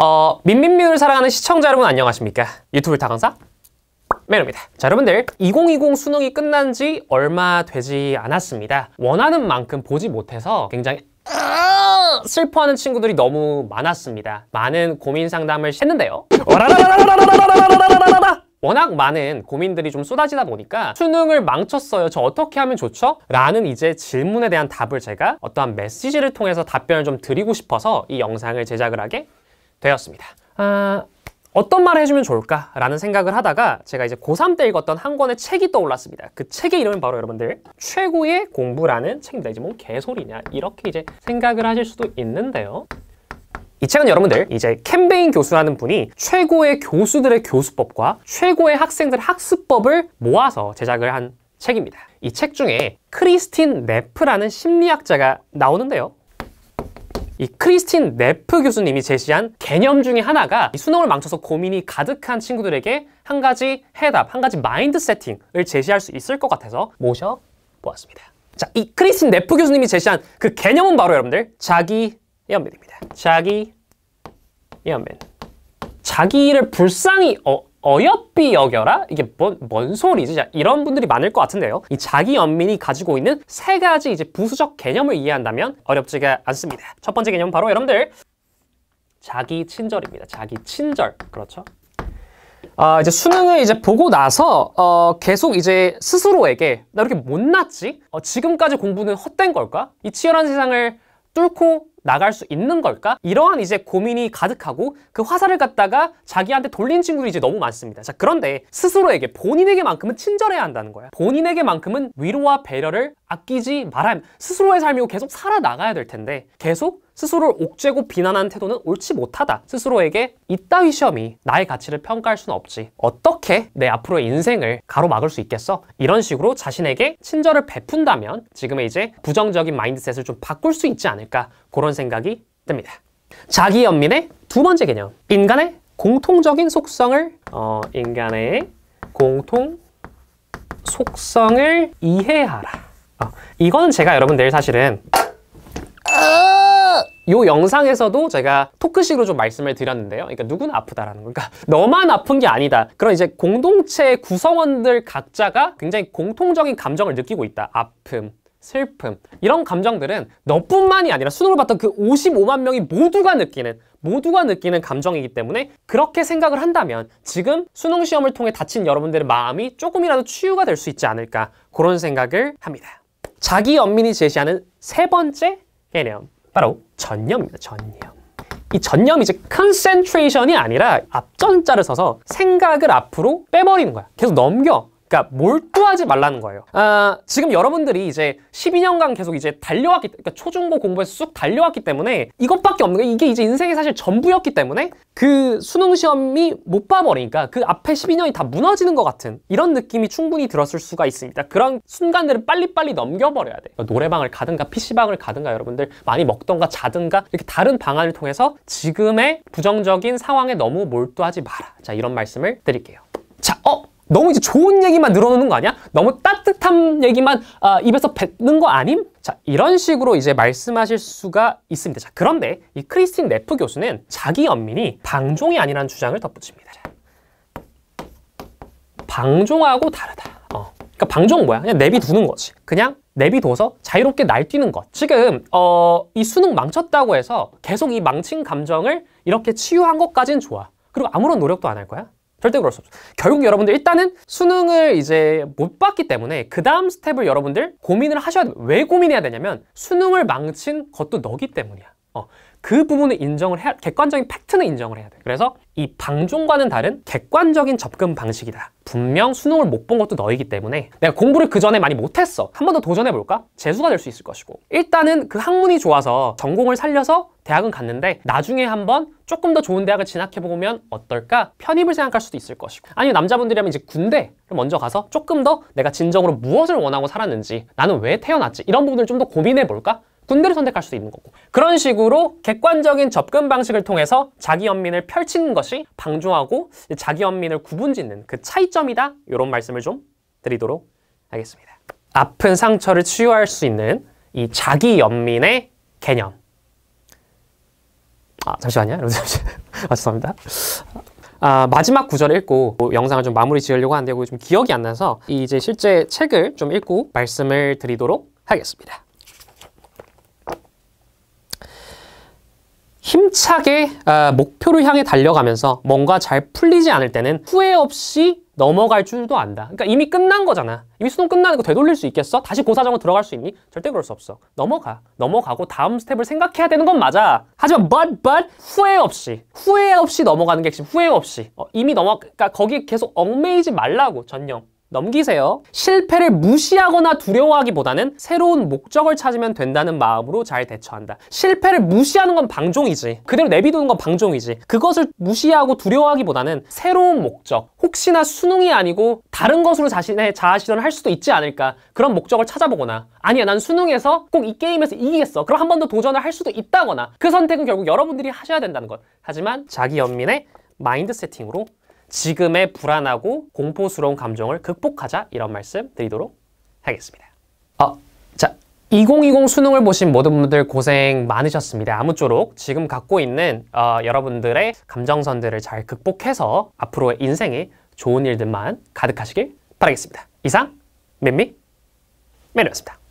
어, 민민미를 사랑하는 시청자 여러분 안녕하십니까? 유튜브 타강사 매너입니다. 자 여러분들 2020 수능이 끝난 지 얼마 되지 않았습니다. 원하는 만큼 보지 못해서 굉장히 슬퍼하는 친구들이 너무 많았습니다. 많은 고민 상담을 했는데요. 워낙 많은 고민들이 좀 쏟아지다 보니까 수능을 망쳤어요. 저 어떻게 하면 좋죠? 라는 이제 질문에 대한 답을 제가 어떠한 메시지를 통해서 답변을 좀 드리고 싶어서 이 영상을 제작을 하게 되었습니다. 아, 어떤 말을 해주면 좋을까라는 생각을 하다가 제가 이제 고3 때 읽었던 한 권의 책이 떠올랐습니다. 그 책의 이름은 바로 여러분들 최고의 공부라는 책입니다. 이제 뭔 개소리냐 이렇게 이제 생각을 하실 수도 있는데요. 이 책은 여러분들 이제 캠베인 교수라는 분이 최고의 교수들의 교수법과 최고의 학생들 학습법을 모아서 제작을 한 책입니다. 이 책 중에 크리스틴 네프라는 심리학자가 나오는데요. 이 크리스틴 네프 교수님이 제시한 개념 중에 하나가 이 수능을 망쳐서 고민이 가득한 친구들에게 한 가지 해답, 한 가지 마인드 세팅을 제시할 수 있을 것 같아서 모셔보았습니다. 자, 이 크리스틴 네프 교수님이 제시한 그 개념은 바로 여러분들 자기 연맨입니다. 자기 연맨. 자기를 불쌍히 어 어여삐 여겨라? 이게 뭐, 뭔 소리지? 자, 이런 분들이 많을 것 같은데요. 이 자기 연민이 가지고 있는 세 가지 이제 부수적 개념을 이해한다면 어렵지가 않습니다. 첫 번째 개념 바로 여러분들 자기 친절입니다. 자기 친절. 그렇죠? 아, 이제 수능을 이제 보고 나서 어, 계속 이제 스스로에게 나 이렇게 못났지? 어, 지금까지 공부는 헛된 걸까? 이 치열한 세상을 뚫고 나갈 수 있는 걸까? 이러한 이제 고민이 가득하고 그 화살을 갖다가 자기한테 돌린 친구들이 이제 너무 많습니다. 자, 그런데 스스로에게 본인에게만큼은 친절해야 한다는 거야. 본인에게만큼은 위로와 배려를 아끼지 말아야 스스로의 삶이고 계속 살아나가야 될 텐데 계속 스스로를 옥죄고 비난하는 태도는 옳지 못하다. 스스로에게 이따위 시험이 나의 가치를 평가할 수는 없지. 어떻게 내 앞으로의 인생을 가로막을 수 있겠어? 이런 식으로 자신에게 친절을 베푼다면 지금의 이제 부정적인 마인드셋을 좀 바꿀 수 있지 않을까 그런 생각이 듭니다. 자기 연민의 두 번째 개념, 인간의 공통적인 속성을 어, 인간의 공통 속성을 이해하라. 어, 이거는 제가 여러분들 사실은 요 영상에서도 제가 토크식으로 좀 말씀을 드렸는데요. 그러니까 누구나 아프다라는 거. 그러니까 너만 아픈 게 아니다. 그런 이제 공동체 구성원들 각자가 굉장히 공통적인 감정을 느끼고 있다. 아픔, 슬픔 이런 감정들은 너뿐만이 아니라 수능을 봤던 그 55만 명이 모두가 느끼는 모두가 느끼는 감정이기 때문에 그렇게 생각을 한다면 지금 수능 시험을 통해 다친 여러분들의 마음이 조금이라도 치유가 될 수 있지 않을까 그런 생각을 합니다. 자기 연민이 제시하는 세 번째 개념 바로 전념입니다. 전념. 이 전념이 이제 컨센트레이션이 아니라 앞전자를 써서 생각을 앞으로 빼버리는 거야. 계속 넘겨. 그러니까 몰두하지 말라는 거예요. 아, 지금 여러분들이 이제 12년간 계속 이제 달려왔기 그러니까 초중고 공부에서 쑥 달려왔기 때문에 이것밖에 없는 게 이게 이제 인생의 사실 전부였기 때문에 그 수능 시험이 못 봐버리니까 그 앞에 12년이 다 무너지는 것 같은 이런 느낌이 충분히 들었을 수가 있습니다. 그런 순간들을 빨리빨리 넘겨버려야 돼. 그 노래방을 가든가 PC방을 가든가 여러분들 많이 먹던가 자든가 이렇게 다른 방안을 통해서 지금의 부정적인 상황에 너무 몰두하지 마라. 자 이런 말씀을 드릴게요. 자, 어? 너무 이제 좋은 얘기만 늘어놓는 거 아니야? 너무 따뜻한 얘기만 어, 입에서 뱉는 거 아님? 자, 이런 식으로 이제 말씀하실 수가 있습니다. 자, 그런데 이 크리스틴 레프 교수는 자기 연민이 방종이 아니라는 주장을 덧붙입니다. 방종하고 다르다. 어. 그러니까 방종 뭐야? 그냥 내비두는 거지. 그냥 내비둬서 자유롭게 날뛰는 것. 지금 어, 이 수능 망쳤다고 해서 계속 이 망친 감정을 이렇게 치유한 것까진 좋아. 그리고 아무런 노력도 안 할 거야. 절대 그럴 수 없죠. 결국 여러분들 일단은 수능을 이제 못 봤기 때문에 그 다음 스텝을 여러분들 고민을 하셔야 돼요. 왜 고민해야 되냐면 수능을 망친 것도 너기 때문이야. 어. 그 부분을 인정을 해야 객관적인 팩트는 인정을 해야 돼 그래서 이 방종과는 다른 객관적인 접근 방식이다 분명 수능을 못 본 것도 너이기 때문에 내가 공부를 그 전에 많이 못했어 한 번 더 도전해볼까? 재수가 될 수 있을 것이고 일단은 그 학문이 좋아서 전공을 살려서 대학은 갔는데 나중에 한 번 조금 더 좋은 대학을 진학해보면 어떨까? 편입을 생각할 수도 있을 것이고 아니면 남자분들이라면 이제 군대를 먼저 가서 조금 더 내가 진정으로 무엇을 원하고 살았는지 나는 왜 태어났지? 이런 부분을 좀 더 고민해볼까? 군대를 선택할 수도 있는 거고 그런 식으로 객관적인 접근 방식을 통해서 자기 연민을 펼치는 것이 방조하고 자기 연민을 구분짓는 그 차이점이다 이런 말씀을 좀 드리도록 하겠습니다 아픈 상처를 치유할 수 있는 이 자기 연민의 개념 아 잠시만요 여러분 잠시 아 죄송합니다 아, 마지막 구절을 읽고 뭐 영상을 좀 마무리 지으려고 하는데 좀 기억이 안 나서 이제 실제 책을 좀 읽고 말씀을 드리도록 하겠습니다. 힘차게 아, 목표를 향해 달려가면서 뭔가 잘 풀리지 않을 때는 후회 없이 넘어갈 줄도 안다. 그러니까 이미 끝난 거잖아. 이미 수능 끝나는 거 되돌릴 수 있겠어? 다시 고사정으로 들어갈 수 있니? 절대 그럴 수 없어. 넘어가. 넘어가고 다음 스텝을 생각해야 되는 건 맞아. 하지만 but but 후회 없이 후회 없이 넘어가는 게 핵심. 후회 없이 어, 이미 넘어 그러니까 거기 계속 얽매이지 말라고 전념. 넘기세요. 실패를 무시하거나 두려워하기보다는 새로운 목적을 찾으면 된다는 마음으로 잘 대처한다. 실패를 무시하는 건 방종이지. 그대로 내비두는 건 방종이지. 그것을 무시하고 두려워하기보다는 새로운 목적, 혹시나 수능이 아니고 다른 것으로 자신의 자아실현을 할 수도 있지 않을까 그런 목적을 찾아보거나 아니야 난 수능에서 꼭 이 게임에서 이기겠어 그럼 한 번 더 도전을 할 수도 있다거나 그 선택은 결국 여러분들이 하셔야 된다는 것 하지만 자기 연민의 마인드 세팅으로 지금의 불안하고 공포스러운 감정을 극복하자 이런 말씀 드리도록 하겠습니다. 어, 자, 2020 수능을 보신 모든 분들 고생 많으셨습니다. 아무쪼록 지금 갖고 있는 어, 여러분들의 감정선들을 잘 극복해서 앞으로의 인생에 좋은 일들만 가득하시길 바라겠습니다. 이상 맨미 맨이었습니다.